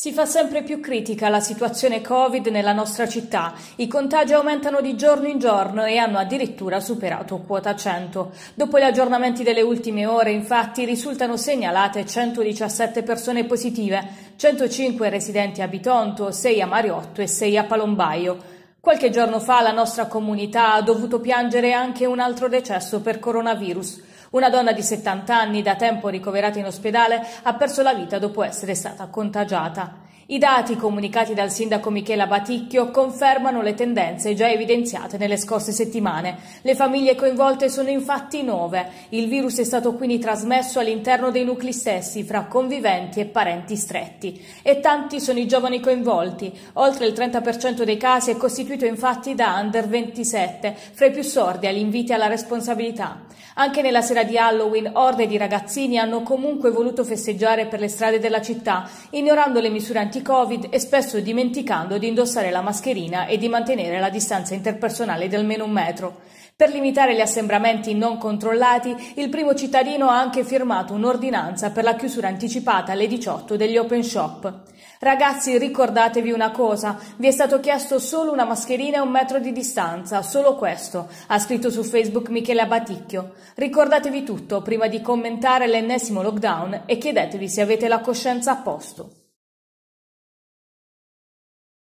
Si fa sempre più critica la situazione Covid nella nostra città. I contagi aumentano di giorno in giorno e hanno addirittura superato quota 100. Dopo gli aggiornamenti delle ultime ore, infatti, risultano segnalate 117 persone positive, 105 residenti a Bitonto, 6 a Mariotto e 6 a Palombaio. Qualche giorno fa la nostra comunità ha dovuto piangere anche un altro decesso per coronavirus. Una donna di 70 anni, da tempo ricoverata in ospedale, ha perso la vita dopo essere stata contagiata. I dati comunicati dal sindaco Michela Baticchio confermano le tendenze già evidenziate nelle scorse settimane. Le famiglie coinvolte sono infatti nove. Il virus è stato quindi trasmesso all'interno dei nuclei stessi fra conviventi e parenti stretti. E tanti sono i giovani coinvolti. Oltre il 30% dei casi è costituito infatti da under 27, fra i più sordi agli inviti alla responsabilità. Anche nella sera di Halloween orde di ragazzini hanno comunque voluto festeggiare per le strade della città, ignorando le misure antivirali anti-Covid e spesso dimenticando di indossare la mascherina e di mantenere la distanza interpersonale di almeno un metro. Per limitare gli assembramenti non controllati, il primo cittadino ha anche firmato un'ordinanza per la chiusura anticipata alle 18 degli open shop. Ragazzi, ricordatevi una cosa, vi è stato chiesto solo una mascherina e un metro di distanza, solo questo, ha scritto su Facebook Michele Abaticchio. Ricordatevi tutto prima di commentare l'ennesimo lockdown e chiedetevi se avete la coscienza a posto.